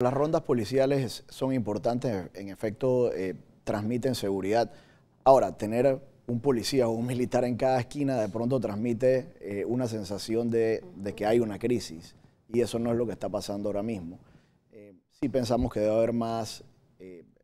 Las rondas policiales son importantes, en efecto, eh, transmiten seguridad. Ahora, tener un policía o un militar en cada esquina de pronto transmite eh, una sensación de, que hay una crisis y eso no es lo que está pasando ahora mismo. Eh, sí pensamos que debe haber más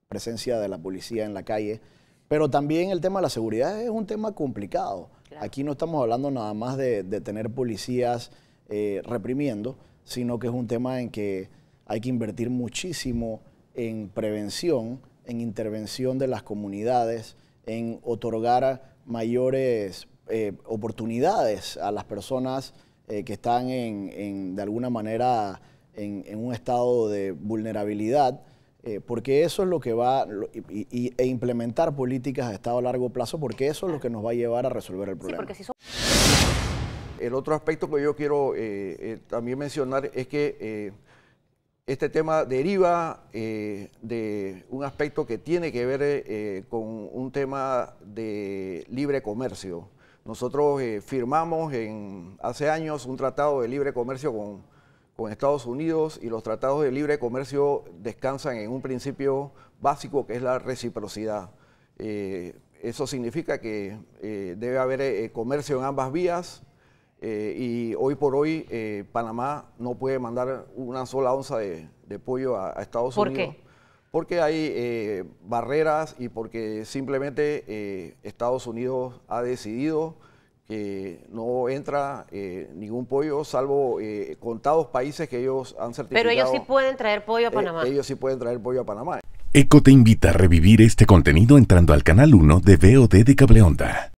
presencia de la policía en la calle, pero también el tema de la seguridad es un tema complicado. Aquí no estamos hablando nada más de tener policías reprimiendo, sino que es un tema en que hay que invertir muchísimo en prevención, en intervención de las comunidades, en otorgar mayores eh, oportunidades a las personas eh, que están en, de alguna manera en, un estado de vulnerabilidad, eh, porque eso es lo que va, e implementar políticas de estado a largo plazo, porque eso es lo que nos va a llevar a resolver el problema. El otro aspecto que yo quiero también mencionar es que este tema deriva eh, de un aspecto que tiene que ver eh, con un tema de libre comercio. Nosotros eh, firmamos hace años un tratado de libre comercio con, Estados Unidos y los tratados de libre comercio descansan en un principio básico que es la reciprocidad. eso significa que debe haber comercio en ambas vías, eh, y hoy por hoy eh, Panamá no puede mandar una sola onza de, pollo a, Estados Unidos. ¿Por qué? Porque hay eh, barreras y porque simplemente Estados Unidos ha decidido que no entra ningún pollo, salvo contados países que ellos han certificado. Pero ellos sí pueden traer pollo a Panamá. ellos sí pueden traer pollo a Panamá. ECO te invita a revivir este contenido entrando al canal 1 de VOD de Cableonda.